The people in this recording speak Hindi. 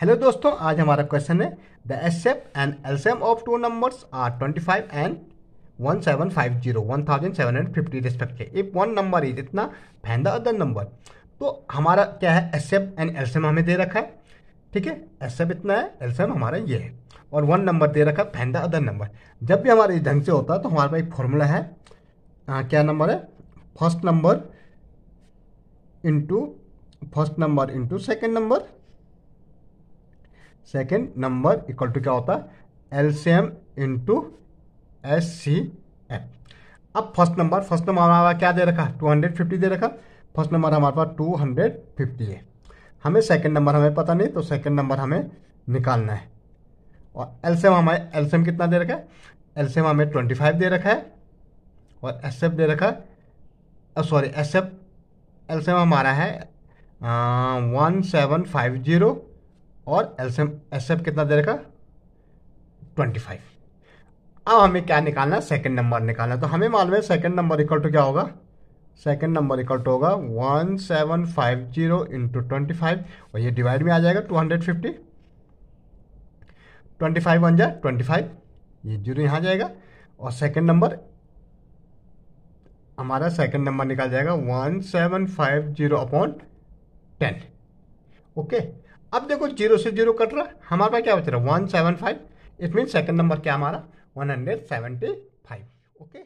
हेलो दोस्तों आज हमारा क्वेश्चन है the S F and LCM of two numbers are 25 and 1750 1750 respectively if one number is इतना फैन द अदर नंबर तो हमारा क्या है एस एफ एंड एलसीएम हमें दे रखा है ठीक है एस एफ इतना है एलसीएम हमारा ये है और वन नंबर दे रखा है फैन द अदर नंबर जब भी हमारे इस ढंग से होता है तो हमारे पास एक फॉर्मूला है आ, क्या नंबर है first number into first number into second number second number equal to क्या होता है LCM into S C M अब फर्स्ट नंबर फर्स्ट नंबर हमारा क्या दे रखा टू हंड्रेड फिफ्टी दे रखा फर्स्ट नंबर हमारे पास टू हंड्रेड फिफ्टी है हमें सेकेंड नंबर हमें पता नहीं तो सेकेंड नंबर हमें निकालना है और एलसीएम हमारे एलसीएम कितना दे रखा है एलसीएम हमें ट्वेंटी फाइव दे रखा है और एस एफ दे रखा है सॉरी एस एफ एम हमारा है वन सेवन फाइव जीरो और एल एस एफ कितना दे रखा ट्वेंटी फाइव अब हमें क्या निकालना है सेकेंड नंबर निकालना है तो हमें मालूम है सेकेंड नंबर इक्वल टू क्या होगा सेकेंड नंबर इक्वल टू होगा one seven five zero into twenty five और ये डिवाइड में आ जाएगा two hundred fifty twenty five one जाए ट्वेंटी फाइव ये जीरो यहाँ जाएगा और सेकेंड नंबर हमारा सेकेंड नंबर निकाल जाएगा one seven five zero upon ten okay अब देखो जीरो से जीरो कट रहा है हमारे पास क्या बच रहा है one seven five it mean second number क्या हमारा one hundred seventy five okay